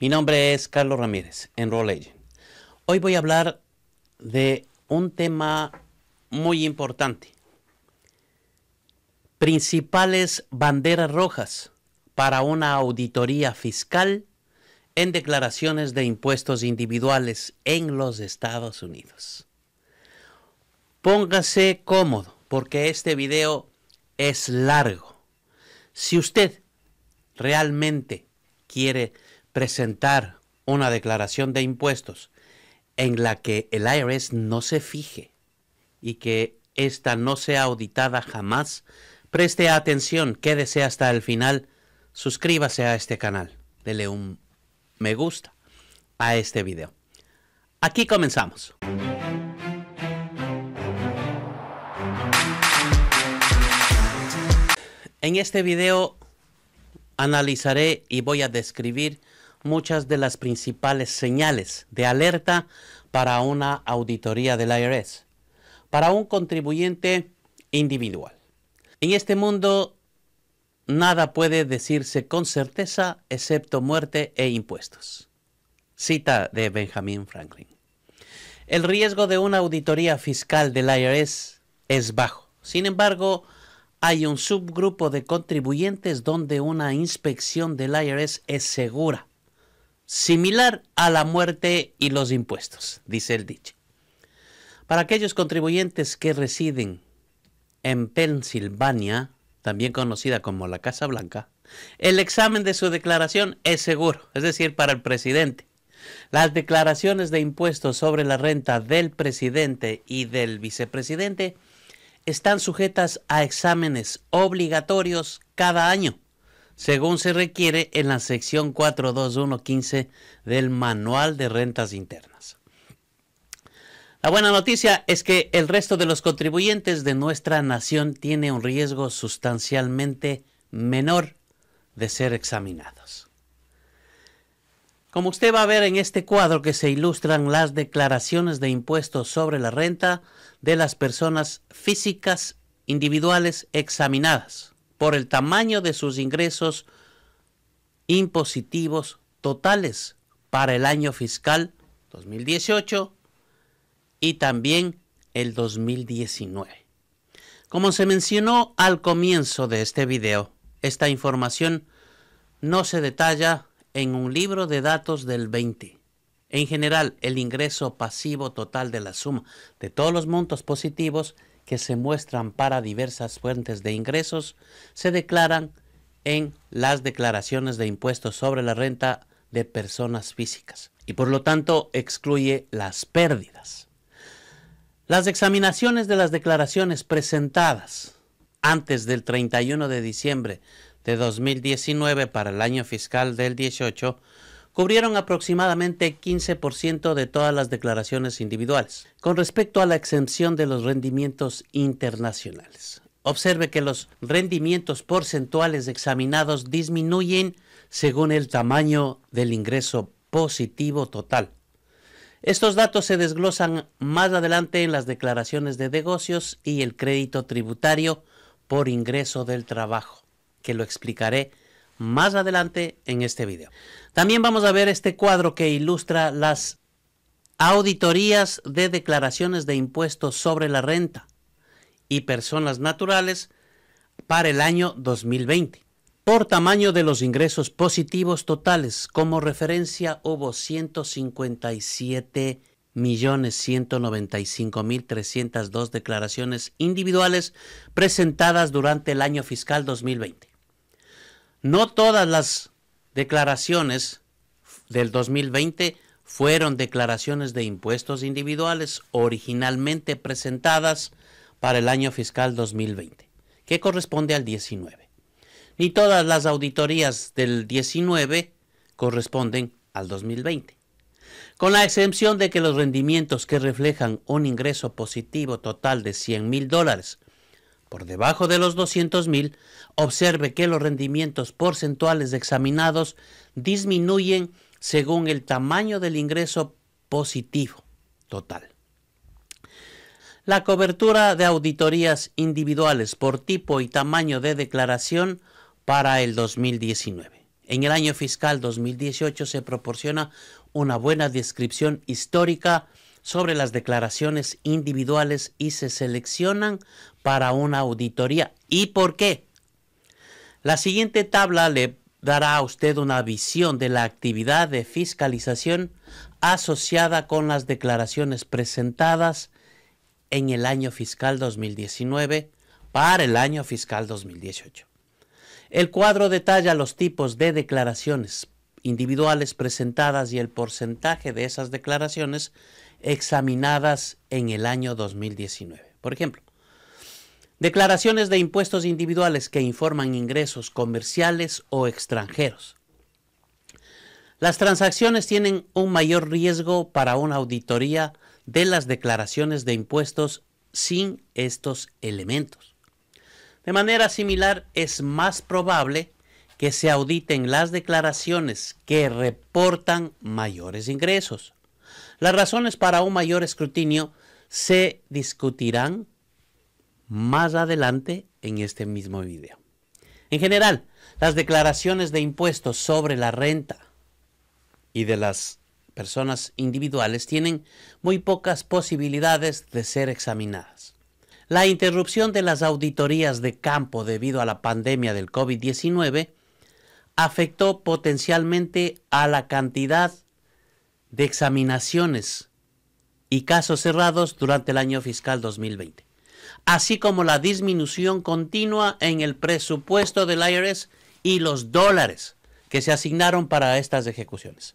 Mi nombre es Carlos Ramírez, en Roley. Hoy voy a hablar de un tema muy importante. Principales banderas rojas para una auditoría fiscal en declaraciones de impuestos individuales en los Estados Unidos. Póngase cómodo porque este video es largo. Si usted realmente quiere presentar una declaración de impuestos en la que el IRS no se fije y que ésta no sea auditada jamás, preste atención, quédese hasta el final, suscríbase a este canal, dele un me gusta a este video. Aquí comenzamos. En este video analizaré y voy a describir muchas de las principales señales de alerta para una auditoría del IRS, para un contribuyente individual. En este mundo nada puede decirse con certeza excepto muerte e impuestos. Cita de Benjamin Franklin. El riesgo de una auditoría fiscal del IRS es bajo. Sin embargo, hay un subgrupo de contribuyentes donde una inspección del IRS es segura similar a la muerte y los impuestos, dice el dicho. Para aquellos contribuyentes que residen en Pensilvania, también conocida como la Casa Blanca, el examen de su declaración es seguro, es decir, para el presidente. Las declaraciones de impuestos sobre la renta del presidente y del vicepresidente están sujetas a exámenes obligatorios cada año según se requiere en la sección 42115 del Manual de Rentas Internas. La buena noticia es que el resto de los contribuyentes de nuestra nación tiene un riesgo sustancialmente menor de ser examinados. Como usted va a ver en este cuadro que se ilustran las declaraciones de impuestos sobre la renta de las personas físicas individuales examinadas por el tamaño de sus ingresos impositivos totales para el año fiscal 2018 y también el 2019. Como se mencionó al comienzo de este video, esta información no se detalla en un libro de datos del 20. En general, el ingreso pasivo total de la suma de todos los montos positivos que se muestran para diversas fuentes de ingresos se declaran en las declaraciones de impuestos sobre la renta de personas físicas y por lo tanto excluye las pérdidas. Las examinaciones de las declaraciones presentadas antes del 31 de diciembre de 2019 para el año fiscal del 18 cubrieron aproximadamente 15% de todas las declaraciones individuales. Con respecto a la exención de los rendimientos internacionales, observe que los rendimientos porcentuales examinados disminuyen según el tamaño del ingreso positivo total. Estos datos se desglosan más adelante en las declaraciones de negocios y el crédito tributario por ingreso del trabajo, que lo explicaré más adelante en este video. También vamos a ver este cuadro que ilustra las auditorías de declaraciones de impuestos sobre la renta y personas naturales para el año 2020. Por tamaño de los ingresos positivos totales, como referencia hubo 157,195,302 declaraciones individuales presentadas durante el año fiscal 2020. No todas las declaraciones del 2020 fueron declaraciones de impuestos individuales originalmente presentadas para el año fiscal 2020, que corresponde al 19. Ni todas las auditorías del 19 corresponden al 2020. Con la excepción de que los rendimientos que reflejan un ingreso positivo total de 100 mil dólares por debajo de los 200.000, observe que los rendimientos porcentuales examinados disminuyen según el tamaño del ingreso positivo total. La cobertura de auditorías individuales por tipo y tamaño de declaración para el 2019. En el año fiscal 2018 se proporciona una buena descripción histórica sobre las declaraciones individuales y se seleccionan para una auditoría. ¿Y por qué? La siguiente tabla le dará a usted una visión de la actividad de fiscalización asociada con las declaraciones presentadas en el año fiscal 2019 para el año fiscal 2018. El cuadro detalla los tipos de declaraciones individuales presentadas y el porcentaje de esas declaraciones examinadas en el año 2019. Por ejemplo, declaraciones de impuestos individuales que informan ingresos comerciales o extranjeros. Las transacciones tienen un mayor riesgo para una auditoría de las declaraciones de impuestos sin estos elementos. De manera similar, es más probable que se auditen las declaraciones que reportan mayores ingresos, las razones para un mayor escrutinio se discutirán más adelante en este mismo video. En general, las declaraciones de impuestos sobre la renta y de las personas individuales tienen muy pocas posibilidades de ser examinadas. La interrupción de las auditorías de campo debido a la pandemia del COVID-19 afectó potencialmente a la cantidad de examinaciones y casos cerrados durante el año fiscal 2020, así como la disminución continua en el presupuesto del IRS y los dólares que se asignaron para estas ejecuciones.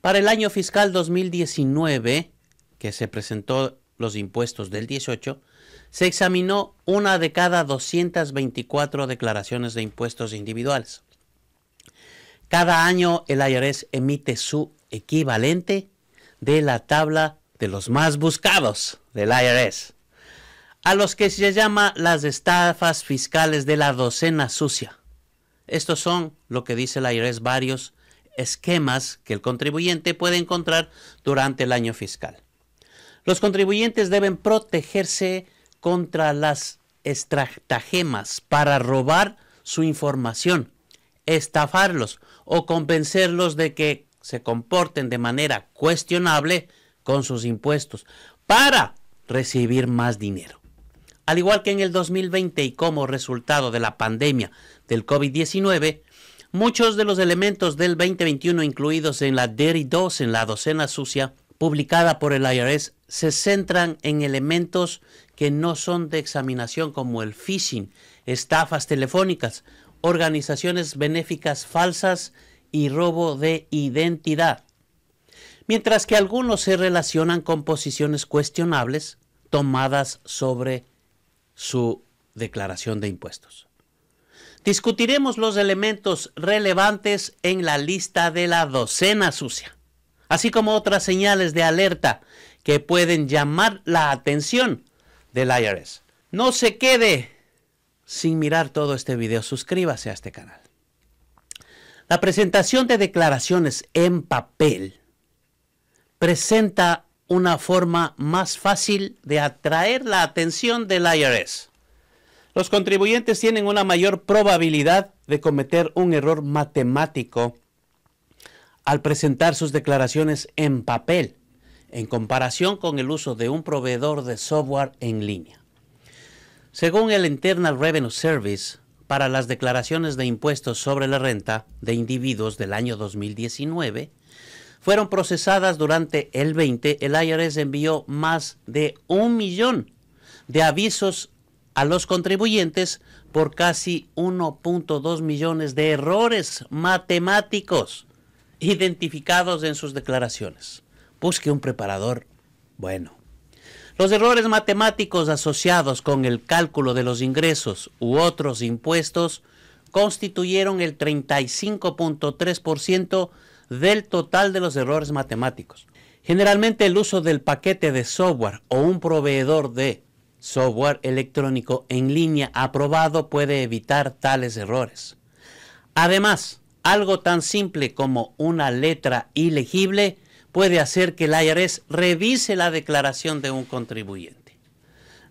Para el año fiscal 2019, que se presentó los impuestos del 18, se examinó una de cada 224 declaraciones de impuestos individuales. Cada año el IRS emite su equivalente de la tabla de los más buscados del IRS, a los que se llama las estafas fiscales de la docena sucia. Estos son, lo que dice el IRS, varios esquemas que el contribuyente puede encontrar durante el año fiscal. Los contribuyentes deben protegerse contra las estratagemas para robar su información, estafarlos o convencerlos de que se comporten de manera cuestionable con sus impuestos para recibir más dinero. Al igual que en el 2020 y como resultado de la pandemia del COVID-19, muchos de los elementos del 2021 incluidos en la Dirty e 2, en la docena sucia, publicada por el IRS, se centran en elementos que no son de examinación como el phishing, estafas telefónicas, organizaciones benéficas falsas y robo de identidad. Mientras que algunos se relacionan con posiciones cuestionables tomadas sobre su declaración de impuestos. Discutiremos los elementos relevantes en la lista de la docena sucia, así como otras señales de alerta que pueden llamar la atención del IRS. No se quede sin mirar todo este video, suscríbase a este canal. La presentación de declaraciones en papel presenta una forma más fácil de atraer la atención del IRS. Los contribuyentes tienen una mayor probabilidad de cometer un error matemático al presentar sus declaraciones en papel en comparación con el uso de un proveedor de software en línea. Según el Internal Revenue Service, para las declaraciones de impuestos sobre la renta de individuos del año 2019 fueron procesadas durante el 20, el IRS envió más de un millón de avisos a los contribuyentes por casi 1.2 millones de errores matemáticos identificados en sus declaraciones. Busque un preparador bueno. Los errores matemáticos asociados con el cálculo de los ingresos u otros impuestos constituyeron el 35.3% del total de los errores matemáticos. Generalmente el uso del paquete de software o un proveedor de software electrónico en línea aprobado puede evitar tales errores. Además, algo tan simple como una letra ilegible puede hacer que el IRS revise la declaración de un contribuyente.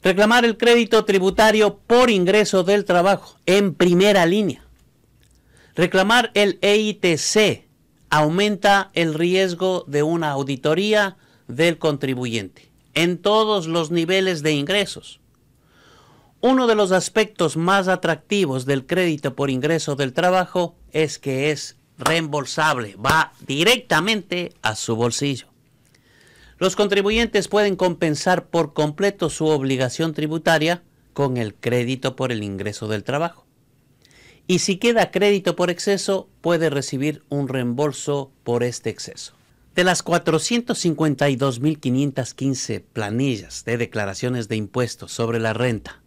Reclamar el crédito tributario por ingreso del trabajo en primera línea. Reclamar el EITC aumenta el riesgo de una auditoría del contribuyente en todos los niveles de ingresos. Uno de los aspectos más atractivos del crédito por ingreso del trabajo es que es reembolsable, va directamente a su bolsillo. Los contribuyentes pueden compensar por completo su obligación tributaria con el crédito por el ingreso del trabajo. Y si queda crédito por exceso, puede recibir un reembolso por este exceso. De las 452.515 planillas de declaraciones de impuestos sobre la renta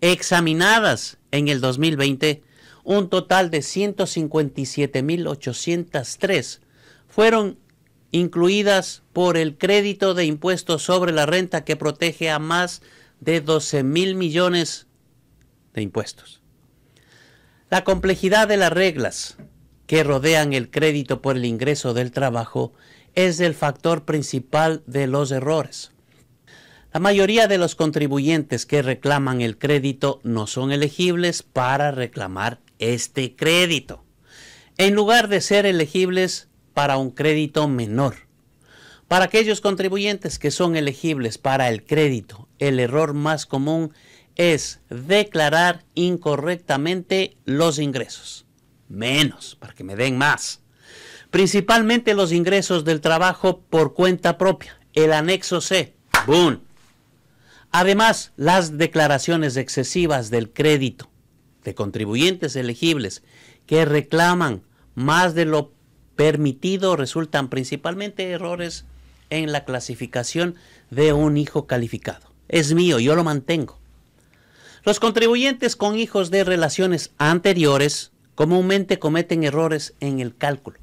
examinadas en el 2020, un total de 157.803 fueron incluidas por el crédito de impuestos sobre la renta que protege a más de 12 mil millones de impuestos. La complejidad de las reglas que rodean el crédito por el ingreso del trabajo es el factor principal de los errores. La mayoría de los contribuyentes que reclaman el crédito no son elegibles para reclamar este crédito, en lugar de ser elegibles para un crédito menor. Para aquellos contribuyentes que son elegibles para el crédito, el error más común es declarar incorrectamente los ingresos. Menos, para que me den más. Principalmente los ingresos del trabajo por cuenta propia, el anexo C. ¡Boom! Además, las declaraciones excesivas del crédito de contribuyentes elegibles que reclaman más de lo permitido resultan principalmente errores en la clasificación de un hijo calificado. Es mío, yo lo mantengo. Los contribuyentes con hijos de relaciones anteriores comúnmente cometen errores en el cálculo.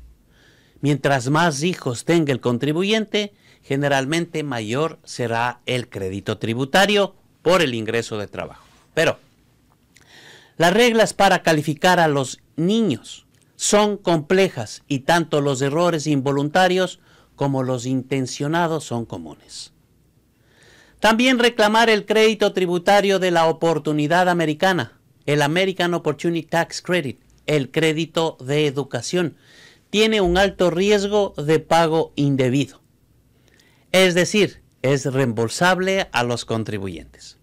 Mientras más hijos tenga el contribuyente, generalmente mayor será el crédito tributario por el ingreso de trabajo. Pero, las reglas para calificar a los niños son complejas y tanto los errores involuntarios como los intencionados son comunes. También reclamar el crédito tributario de la oportunidad americana, el American Opportunity Tax Credit, el crédito de educación, tiene un alto riesgo de pago indebido. Es decir, es reembolsable a los contribuyentes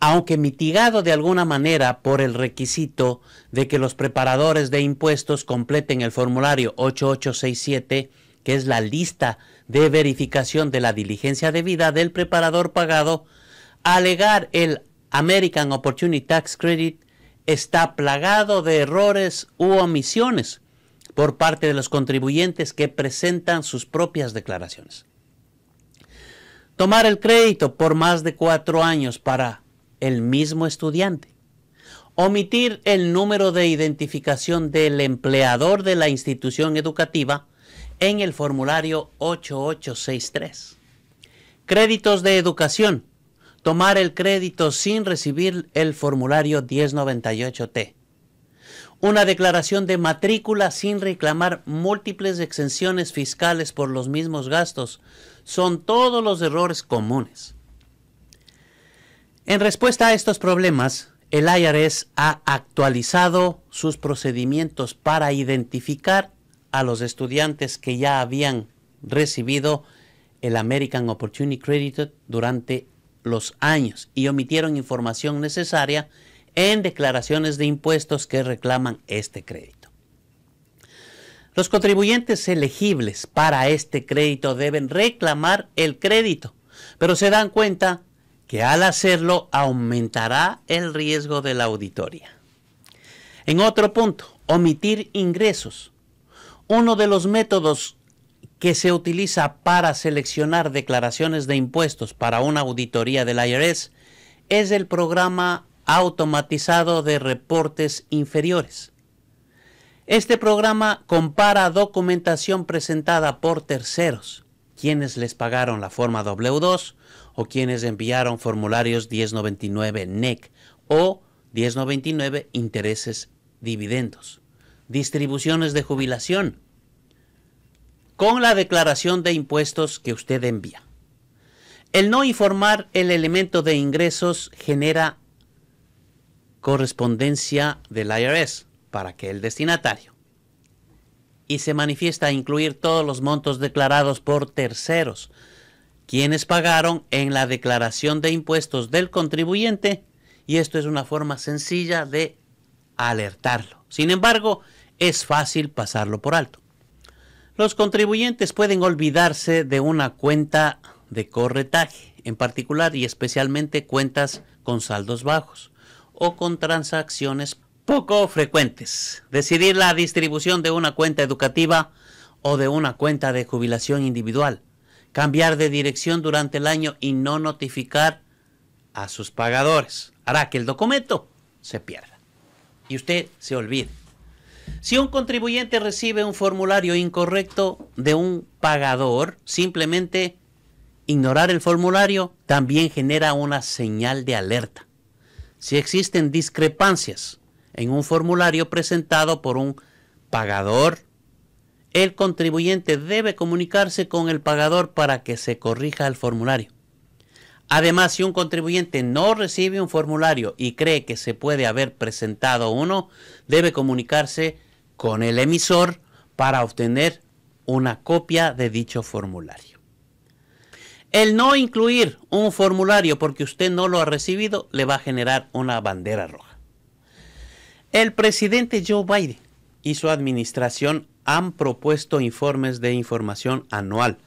aunque mitigado de alguna manera por el requisito de que los preparadores de impuestos completen el formulario 8867, que es la lista de verificación de la diligencia debida del preparador pagado, alegar el American Opportunity Tax Credit está plagado de errores u omisiones por parte de los contribuyentes que presentan sus propias declaraciones. Tomar el crédito por más de cuatro años para el mismo estudiante. Omitir el número de identificación del empleador de la institución educativa en el formulario 8863. Créditos de educación. Tomar el crédito sin recibir el formulario 1098T. Una declaración de matrícula sin reclamar múltiples exenciones fiscales por los mismos gastos son todos los errores comunes. En respuesta a estos problemas, el IRS ha actualizado sus procedimientos para identificar a los estudiantes que ya habían recibido el American Opportunity Credit durante los años y omitieron información necesaria en declaraciones de impuestos que reclaman este crédito. Los contribuyentes elegibles para este crédito deben reclamar el crédito, pero se dan cuenta que al hacerlo aumentará el riesgo de la auditoría. En otro punto, omitir ingresos. Uno de los métodos que se utiliza para seleccionar declaraciones de impuestos para una auditoría del IRS es el programa automatizado de reportes inferiores. Este programa compara documentación presentada por terceros, quienes les pagaron la forma W2, o quienes enviaron formularios 1099 NEC e o 1099 intereses dividendos. Distribuciones de jubilación con la declaración de impuestos que usted envía. El no informar el elemento de ingresos genera correspondencia del IRS para que el destinatario y se manifiesta incluir todos los montos declarados por terceros quienes pagaron en la declaración de impuestos del contribuyente y esto es una forma sencilla de alertarlo. Sin embargo, es fácil pasarlo por alto. Los contribuyentes pueden olvidarse de una cuenta de corretaje, en particular y especialmente cuentas con saldos bajos o con transacciones poco frecuentes. Decidir la distribución de una cuenta educativa o de una cuenta de jubilación individual cambiar de dirección durante el año y no notificar a sus pagadores. Hará que el documento se pierda y usted se olvide. Si un contribuyente recibe un formulario incorrecto de un pagador, simplemente ignorar el formulario también genera una señal de alerta. Si existen discrepancias en un formulario presentado por un pagador el contribuyente debe comunicarse con el pagador para que se corrija el formulario. Además, si un contribuyente no recibe un formulario y cree que se puede haber presentado uno, debe comunicarse con el emisor para obtener una copia de dicho formulario. El no incluir un formulario porque usted no lo ha recibido le va a generar una bandera roja. El presidente Joe Biden y su administración han propuesto informes de información anual,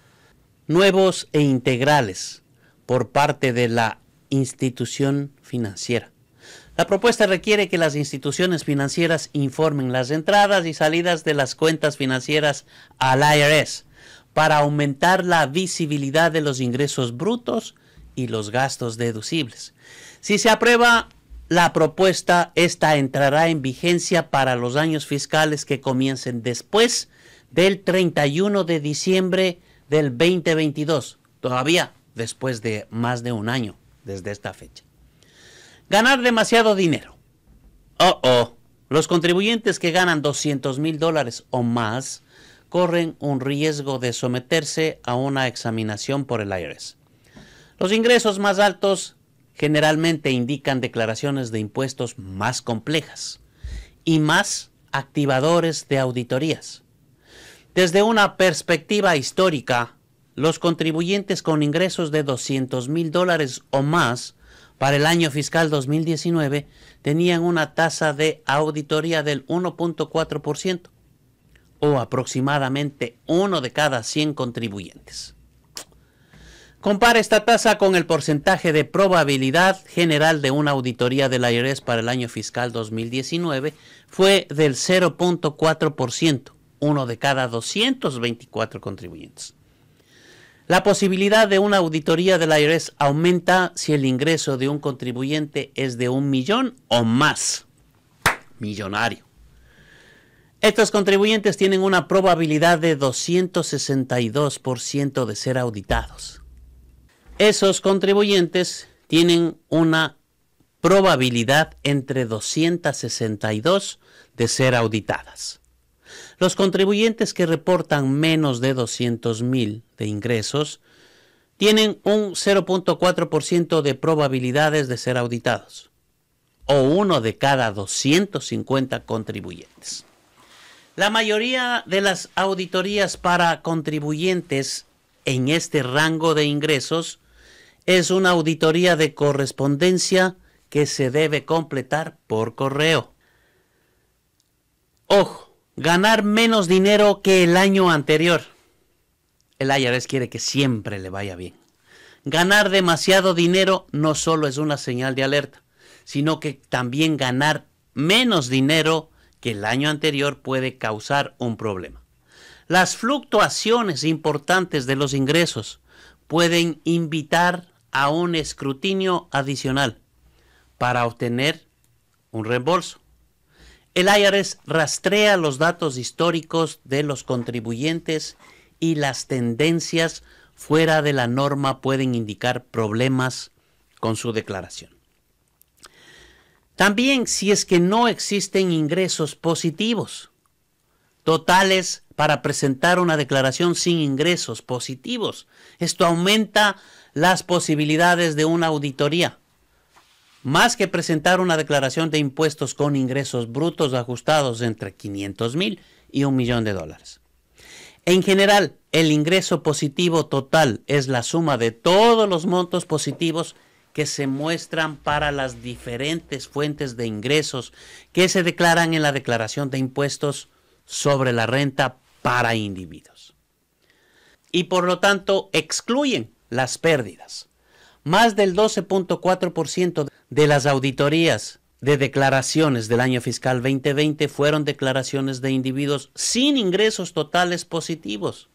nuevos e integrales, por parte de la institución financiera. La propuesta requiere que las instituciones financieras informen las entradas y salidas de las cuentas financieras al IRS para aumentar la visibilidad de los ingresos brutos y los gastos deducibles. Si se aprueba, la propuesta esta entrará en vigencia para los años fiscales que comiencen después del 31 de diciembre del 2022, todavía después de más de un año desde esta fecha. Ganar demasiado dinero. Oh, oh. Los contribuyentes que ganan 200 mil dólares o más corren un riesgo de someterse a una examinación por el IRS. Los ingresos más altos generalmente indican declaraciones de impuestos más complejas y más activadores de auditorías. Desde una perspectiva histórica, los contribuyentes con ingresos de 200 mil dólares o más para el año fiscal 2019 tenían una tasa de auditoría del 1.4% o aproximadamente uno de cada 100 contribuyentes. Compare esta tasa con el porcentaje de probabilidad general de una auditoría del IRS para el año fiscal 2019. Fue del 0.4%, uno de cada 224 contribuyentes. La posibilidad de una auditoría del IRS aumenta si el ingreso de un contribuyente es de un millón o más. Millonario. Estos contribuyentes tienen una probabilidad de 262% de ser auditados esos contribuyentes tienen una probabilidad entre 262 de ser auditadas. Los contribuyentes que reportan menos de 200 mil de ingresos tienen un 0.4% de probabilidades de ser auditados, o uno de cada 250 contribuyentes. La mayoría de las auditorías para contribuyentes en este rango de ingresos es una auditoría de correspondencia que se debe completar por correo. Ojo, ganar menos dinero que el año anterior. El IRS quiere que siempre le vaya bien. Ganar demasiado dinero no solo es una señal de alerta, sino que también ganar menos dinero que el año anterior puede causar un problema. Las fluctuaciones importantes de los ingresos pueden invitar a un escrutinio adicional para obtener un reembolso. El IRS rastrea los datos históricos de los contribuyentes y las tendencias fuera de la norma pueden indicar problemas con su declaración. También si es que no existen ingresos positivos, totales para presentar una declaración sin ingresos positivos. Esto aumenta las posibilidades de una auditoría. Más que presentar una declaración de impuestos con ingresos brutos ajustados entre 500 mil y un millón de dólares. En general, el ingreso positivo total es la suma de todos los montos positivos que se muestran para las diferentes fuentes de ingresos que se declaran en la declaración de impuestos sobre la renta para individuos. Y por lo tanto excluyen las pérdidas. Más del 12.4% de las auditorías de declaraciones del año fiscal 2020 fueron declaraciones de individuos sin ingresos totales positivos.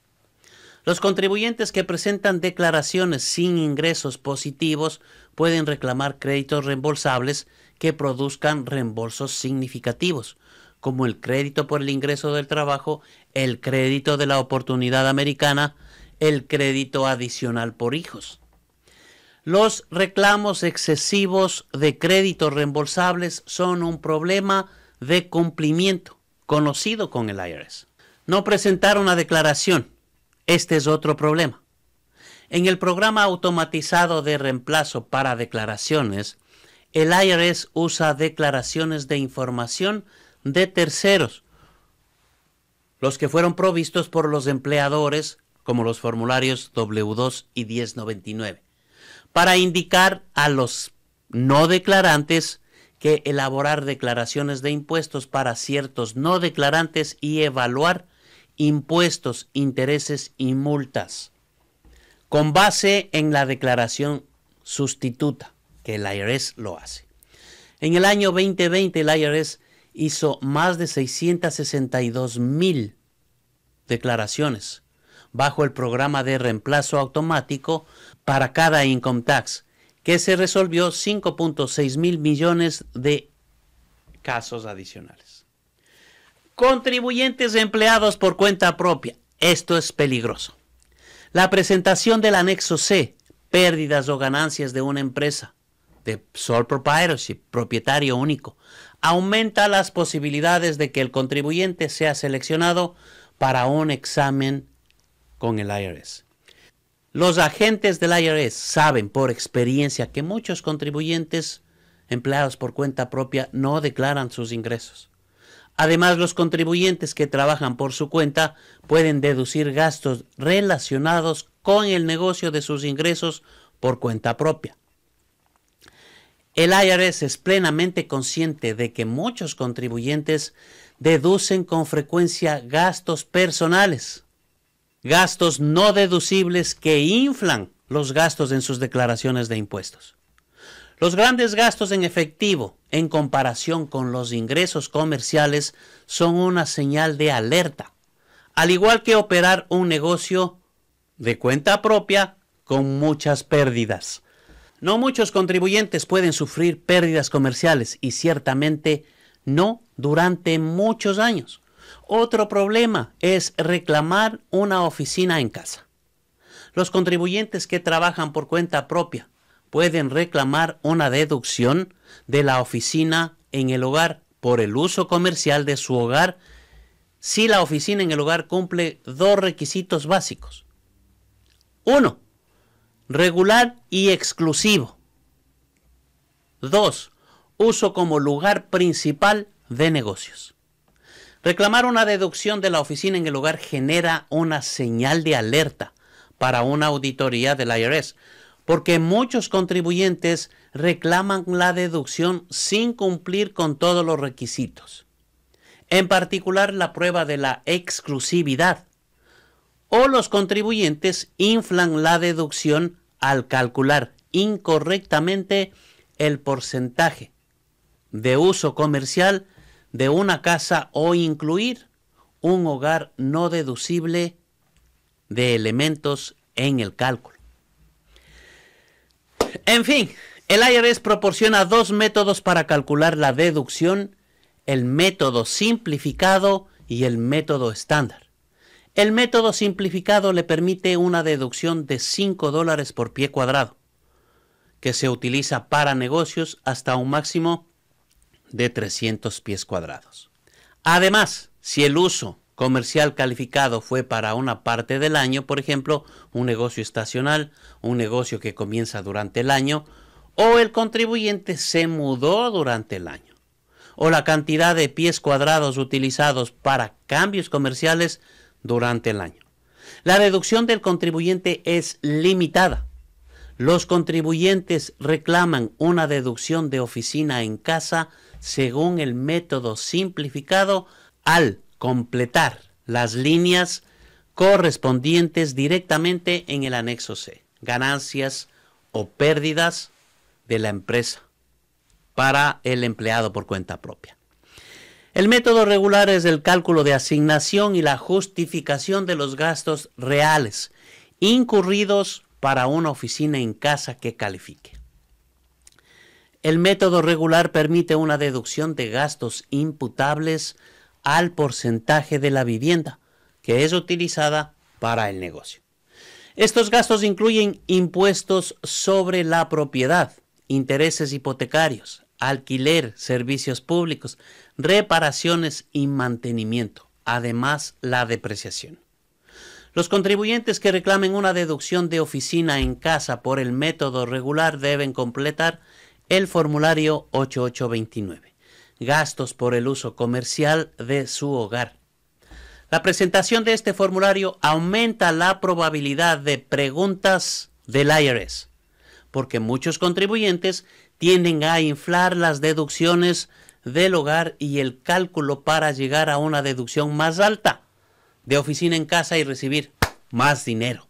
Los contribuyentes que presentan declaraciones sin ingresos positivos pueden reclamar créditos reembolsables que produzcan reembolsos significativos, como el crédito por el ingreso del trabajo, el crédito de la oportunidad americana, el crédito adicional por hijos. Los reclamos excesivos de créditos reembolsables son un problema de cumplimiento conocido con el IRS. No presentar una declaración. Este es otro problema. En el programa automatizado de reemplazo para declaraciones, el IRS usa declaraciones de información de terceros los que fueron provistos por los empleadores, como los formularios W2 y 1099, para indicar a los no declarantes que elaborar declaraciones de impuestos para ciertos no declarantes y evaluar impuestos, intereses y multas, con base en la declaración sustituta, que el IRS lo hace. En el año 2020 el IRS hizo más de 662 mil declaraciones bajo el programa de reemplazo automático para cada income tax, que se resolvió 5.6 mil millones de casos adicionales. Contribuyentes empleados por cuenta propia. Esto es peligroso. La presentación del anexo C, pérdidas o ganancias de una empresa, de sole proprietorship, propietario único, aumenta las posibilidades de que el contribuyente sea seleccionado para un examen con el IRS. Los agentes del IRS saben por experiencia que muchos contribuyentes empleados por cuenta propia no declaran sus ingresos. Además, los contribuyentes que trabajan por su cuenta pueden deducir gastos relacionados con el negocio de sus ingresos por cuenta propia. El IRS es plenamente consciente de que muchos contribuyentes deducen con frecuencia gastos personales, gastos no deducibles que inflan los gastos en sus declaraciones de impuestos. Los grandes gastos en efectivo en comparación con los ingresos comerciales son una señal de alerta, al igual que operar un negocio de cuenta propia con muchas pérdidas. No muchos contribuyentes pueden sufrir pérdidas comerciales y ciertamente no durante muchos años. Otro problema es reclamar una oficina en casa. Los contribuyentes que trabajan por cuenta propia pueden reclamar una deducción de la oficina en el hogar por el uso comercial de su hogar si la oficina en el hogar cumple dos requisitos básicos. Uno, regular y exclusivo. 2. Uso como lugar principal de negocios. Reclamar una deducción de la oficina en el lugar genera una señal de alerta para una auditoría del IRS, porque muchos contribuyentes reclaman la deducción sin cumplir con todos los requisitos. En particular la prueba de la exclusividad o los contribuyentes inflan la deducción al calcular incorrectamente el porcentaje de uso comercial de una casa o incluir un hogar no deducible de elementos en el cálculo. En fin, el IRS proporciona dos métodos para calcular la deducción, el método simplificado y el método estándar. El método simplificado le permite una deducción de 5 dólares por pie cuadrado, que se utiliza para negocios hasta un máximo de 300 pies cuadrados. Además, si el uso comercial calificado fue para una parte del año, por ejemplo, un negocio estacional, un negocio que comienza durante el año, o el contribuyente se mudó durante el año, o la cantidad de pies cuadrados utilizados para cambios comerciales durante el año. La deducción del contribuyente es limitada. Los contribuyentes reclaman una deducción de oficina en casa según el método simplificado al completar las líneas correspondientes directamente en el anexo C, ganancias o pérdidas de la empresa para el empleado por cuenta propia. El método regular es el cálculo de asignación y la justificación de los gastos reales incurridos para una oficina en casa que califique. El método regular permite una deducción de gastos imputables al porcentaje de la vivienda que es utilizada para el negocio. Estos gastos incluyen impuestos sobre la propiedad, intereses hipotecarios, alquiler, servicios públicos, reparaciones y mantenimiento, además la depreciación. Los contribuyentes que reclamen una deducción de oficina en casa por el método regular deben completar el formulario 8829, gastos por el uso comercial de su hogar. La presentación de este formulario aumenta la probabilidad de preguntas del IRS, porque muchos contribuyentes tienden a inflar las deducciones del hogar y el cálculo para llegar a una deducción más alta de oficina en casa y recibir más dinero.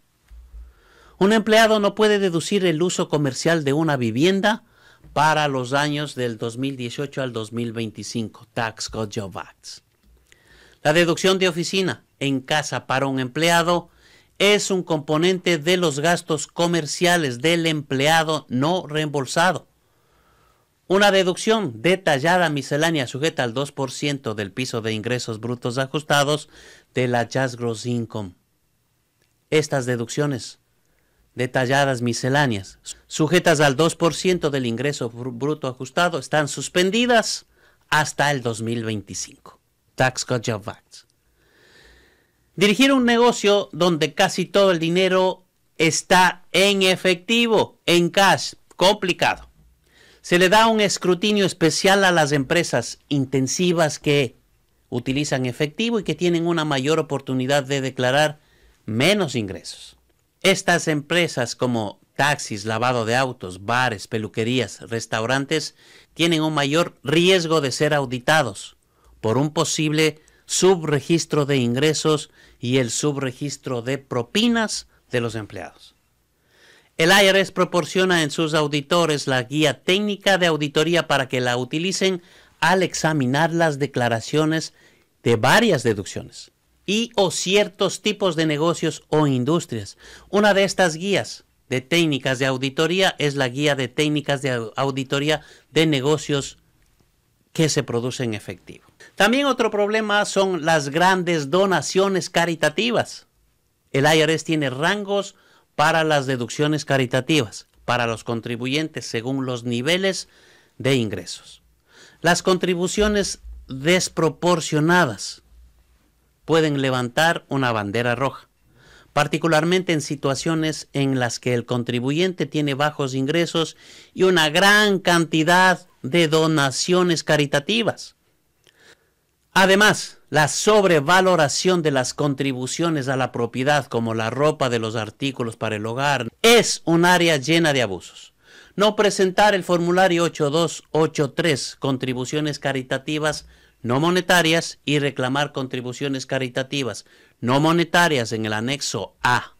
Un empleado no puede deducir el uso comercial de una vivienda para los años del 2018 al 2025, Tax Code La deducción de oficina en casa para un empleado es un componente de los gastos comerciales del empleado no reembolsado una deducción detallada miscelánea sujeta al 2% del piso de ingresos brutos ajustados de la Jazz Gross Income. Estas deducciones detalladas misceláneas, sujetas al 2% del ingreso bruto ajustado, están suspendidas hasta el 2025. Tax Cut Job Dirigir un negocio donde casi todo el dinero está en efectivo, en cash, complicado. Se le da un escrutinio especial a las empresas intensivas que utilizan efectivo y que tienen una mayor oportunidad de declarar menos ingresos. Estas empresas como taxis, lavado de autos, bares, peluquerías, restaurantes, tienen un mayor riesgo de ser auditados por un posible subregistro de ingresos y el subregistro de propinas de los empleados. El IRS proporciona en sus auditores la guía técnica de auditoría para que la utilicen al examinar las declaraciones de varias deducciones y o ciertos tipos de negocios o industrias. Una de estas guías de técnicas de auditoría es la guía de técnicas de auditoría de negocios que se producen en efectivo. También otro problema son las grandes donaciones caritativas. El IRS tiene rangos para las deducciones caritativas para los contribuyentes según los niveles de ingresos. Las contribuciones desproporcionadas pueden levantar una bandera roja, particularmente en situaciones en las que el contribuyente tiene bajos ingresos y una gran cantidad de donaciones caritativas. Además, la sobrevaloración de las contribuciones a la propiedad como la ropa de los artículos para el hogar es un área llena de abusos. No presentar el formulario 8283 contribuciones caritativas no monetarias y reclamar contribuciones caritativas no monetarias en el anexo A.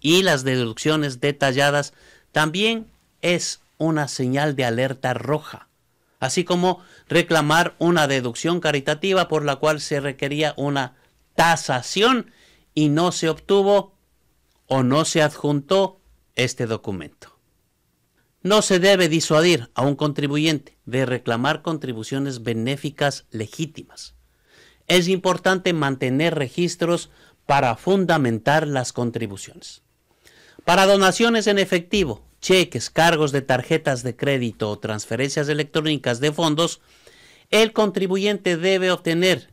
Y las deducciones detalladas también es una señal de alerta roja así como reclamar una deducción caritativa por la cual se requería una tasación y no se obtuvo o no se adjuntó este documento. No se debe disuadir a un contribuyente de reclamar contribuciones benéficas legítimas. Es importante mantener registros para fundamentar las contribuciones. Para donaciones en efectivo, cheques, cargos de tarjetas de crédito o transferencias electrónicas de fondos, el contribuyente debe obtener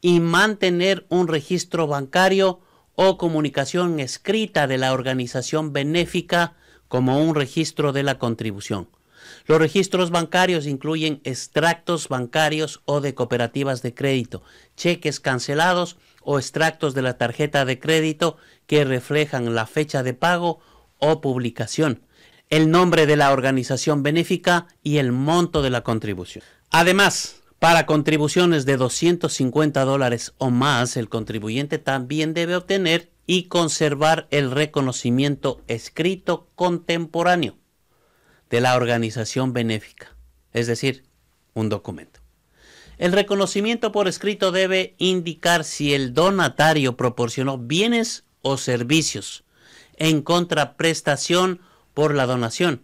y mantener un registro bancario o comunicación escrita de la organización benéfica como un registro de la contribución. Los registros bancarios incluyen extractos bancarios o de cooperativas de crédito, cheques cancelados o extractos de la tarjeta de crédito que reflejan la fecha de pago o publicación, el nombre de la organización benéfica y el monto de la contribución. Además, para contribuciones de 250 dólares o más, el contribuyente también debe obtener y conservar el reconocimiento escrito contemporáneo de la organización benéfica, es decir, un documento. El reconocimiento por escrito debe indicar si el donatario proporcionó bienes o servicios en contraprestación por la donación.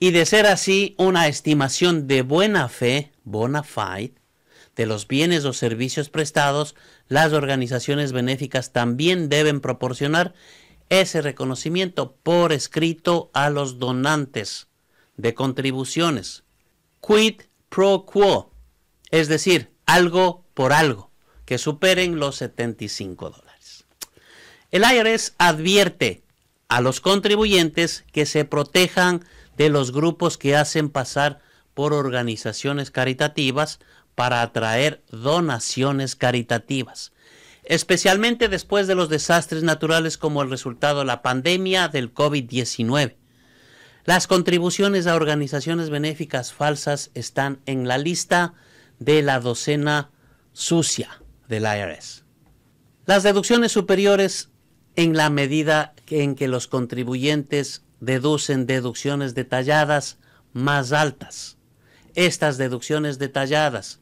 Y de ser así, una estimación de buena fe, bona fide, de los bienes o servicios prestados, las organizaciones benéficas también deben proporcionar ese reconocimiento por escrito a los donantes de contribuciones. Quid pro quo, es decir, algo por algo, que superen los 75 dólares. El IRS advierte a los contribuyentes que se protejan de los grupos que hacen pasar por organizaciones caritativas para atraer donaciones caritativas, especialmente después de los desastres naturales como el resultado de la pandemia del COVID-19. Las contribuciones a organizaciones benéficas falsas están en la lista de la docena sucia del IRS. Las deducciones superiores en la medida en que los contribuyentes deducen deducciones detalladas más altas. Estas deducciones detalladas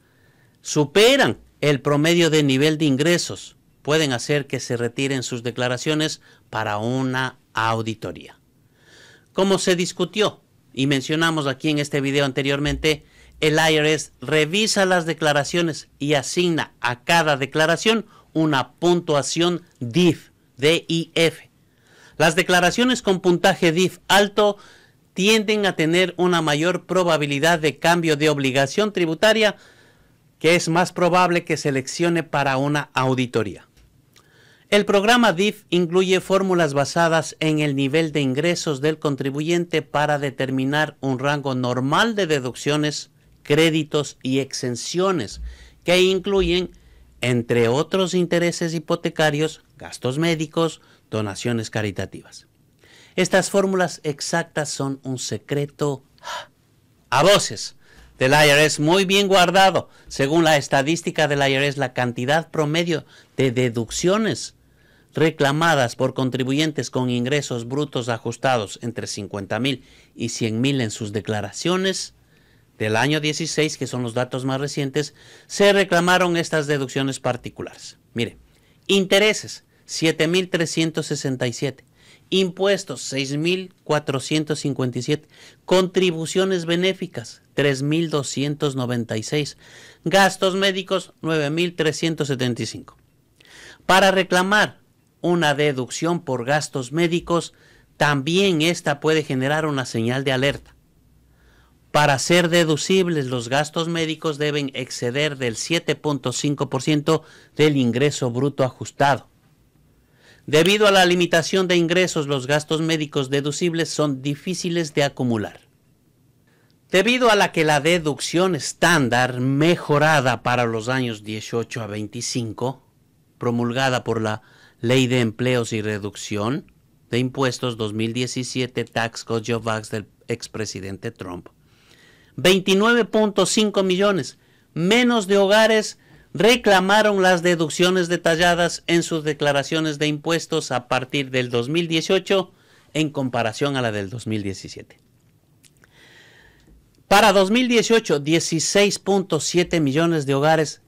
superan el promedio de nivel de ingresos, pueden hacer que se retiren sus declaraciones para una auditoría. Como se discutió y mencionamos aquí en este video anteriormente, el IRS revisa las declaraciones y asigna a cada declaración una puntuación DIF DIF. Las declaraciones con puntaje DIF alto tienden a tener una mayor probabilidad de cambio de obligación tributaria que es más probable que seleccione para una auditoría. El programa DIF incluye fórmulas basadas en el nivel de ingresos del contribuyente para determinar un rango normal de deducciones, créditos y exenciones que incluyen entre otros intereses hipotecarios, gastos médicos, donaciones caritativas. Estas fórmulas exactas son un secreto a voces del IRS muy bien guardado. Según la estadística del IRS, la cantidad promedio de deducciones reclamadas por contribuyentes con ingresos brutos ajustados entre 50 mil y 100 mil en sus declaraciones del año 16, que son los datos más recientes, se reclamaron estas deducciones particulares. Mire, intereses 7.367, impuestos 6.457, contribuciones benéficas 3.296, gastos médicos 9.375. Para reclamar una deducción por gastos médicos, también esta puede generar una señal de alerta. Para ser deducibles, los gastos médicos deben exceder del 7.5% del ingreso bruto ajustado. Debido a la limitación de ingresos, los gastos médicos deducibles son difíciles de acumular. Debido a la que la deducción estándar mejorada para los años 18 a 25, promulgada por la Ley de Empleos y Reducción de Impuestos 2017 Tax Code Jobs del expresidente Trump, 29.5 millones. Menos de hogares reclamaron las deducciones detalladas en sus declaraciones de impuestos a partir del 2018 en comparación a la del 2017. Para 2018, 16.7 millones de hogares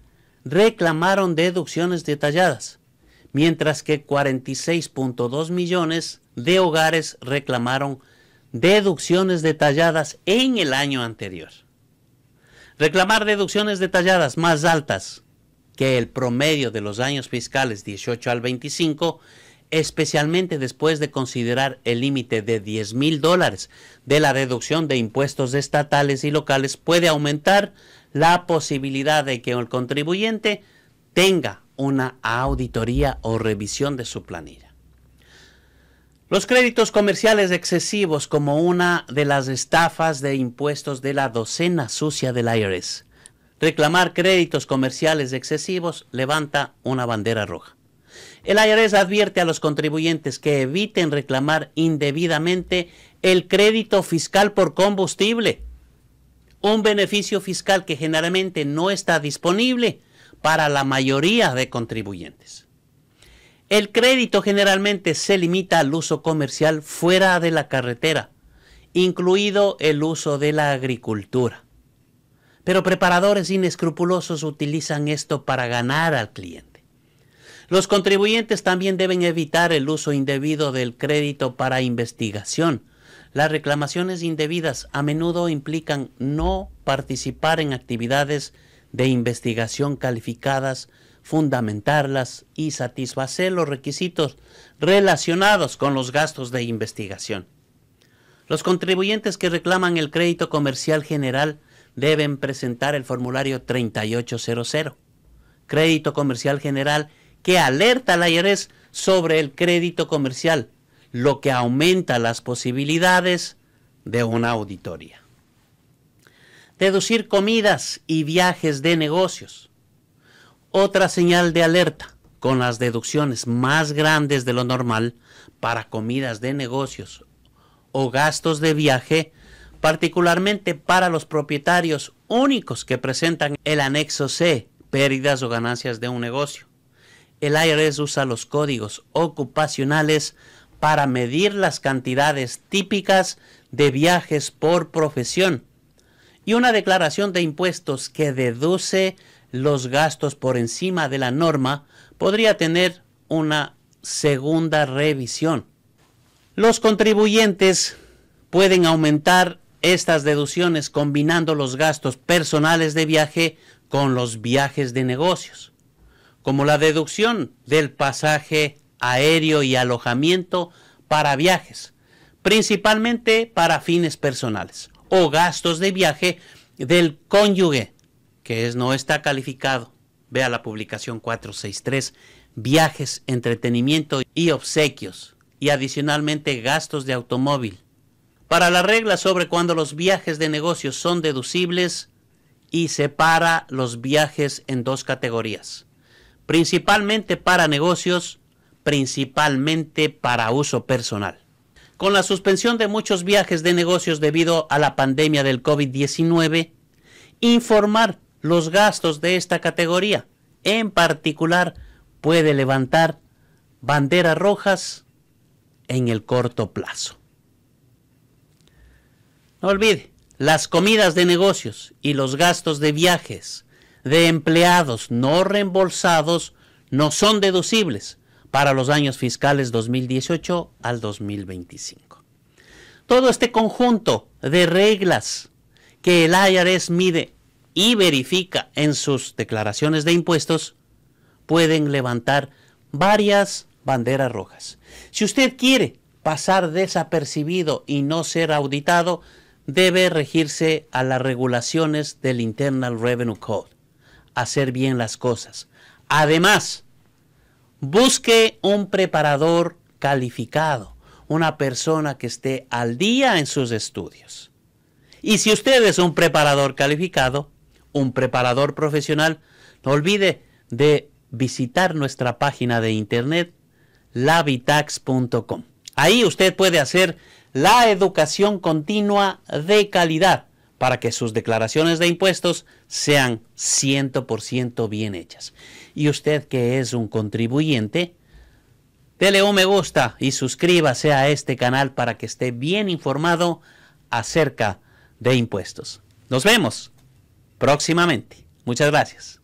reclamaron deducciones detalladas, mientras que 46.2 millones de hogares reclamaron deducciones detalladas en el año anterior. Reclamar deducciones detalladas más altas que el promedio de los años fiscales 18 al 25, especialmente después de considerar el límite de 10 mil dólares de la reducción de impuestos estatales y locales, puede aumentar la posibilidad de que el contribuyente tenga una auditoría o revisión de su planilla. Los créditos comerciales excesivos como una de las estafas de impuestos de la docena sucia del IRS. Reclamar créditos comerciales excesivos levanta una bandera roja. El IRS advierte a los contribuyentes que eviten reclamar indebidamente el crédito fiscal por combustible, un beneficio fiscal que generalmente no está disponible para la mayoría de contribuyentes. El crédito generalmente se limita al uso comercial fuera de la carretera, incluido el uso de la agricultura. Pero preparadores inescrupulosos utilizan esto para ganar al cliente. Los contribuyentes también deben evitar el uso indebido del crédito para investigación. Las reclamaciones indebidas a menudo implican no participar en actividades de investigación calificadas fundamentarlas y satisfacer los requisitos relacionados con los gastos de investigación. Los contribuyentes que reclaman el crédito comercial general deben presentar el formulario 3800, crédito comercial general que alerta al la IRS sobre el crédito comercial, lo que aumenta las posibilidades de una auditoría. Deducir comidas y viajes de negocios. Otra señal de alerta con las deducciones más grandes de lo normal para comidas de negocios o gastos de viaje, particularmente para los propietarios únicos que presentan el anexo C, pérdidas o ganancias de un negocio. El IRS usa los códigos ocupacionales para medir las cantidades típicas de viajes por profesión y una declaración de impuestos que deduce los gastos por encima de la norma, podría tener una segunda revisión. Los contribuyentes pueden aumentar estas deducciones combinando los gastos personales de viaje con los viajes de negocios, como la deducción del pasaje aéreo y alojamiento para viajes, principalmente para fines personales, o gastos de viaje del cónyuge que es, no está calificado. Vea la publicación 463, viajes, entretenimiento y obsequios, y adicionalmente gastos de automóvil. Para la regla sobre cuando los viajes de negocios son deducibles, y separa los viajes en dos categorías. Principalmente para negocios, principalmente para uso personal. Con la suspensión de muchos viajes de negocios debido a la pandemia del COVID-19, informar los gastos de esta categoría. En particular, puede levantar banderas rojas en el corto plazo. No olvide, las comidas de negocios y los gastos de viajes de empleados no reembolsados no son deducibles para los años fiscales 2018 al 2025. Todo este conjunto de reglas que el IRS mide y verifica en sus declaraciones de impuestos, pueden levantar varias banderas rojas. Si usted quiere pasar desapercibido y no ser auditado, debe regirse a las regulaciones del Internal Revenue Code, hacer bien las cosas. Además, busque un preparador calificado, una persona que esté al día en sus estudios. Y si usted es un preparador calificado, un preparador profesional, no olvide de visitar nuestra página de internet lavitax.com. Ahí usted puede hacer la educación continua de calidad para que sus declaraciones de impuestos sean 100% bien hechas. Y usted que es un contribuyente, dele un me gusta y suscríbase a este canal para que esté bien informado acerca de impuestos. Nos vemos próximamente. Muchas gracias.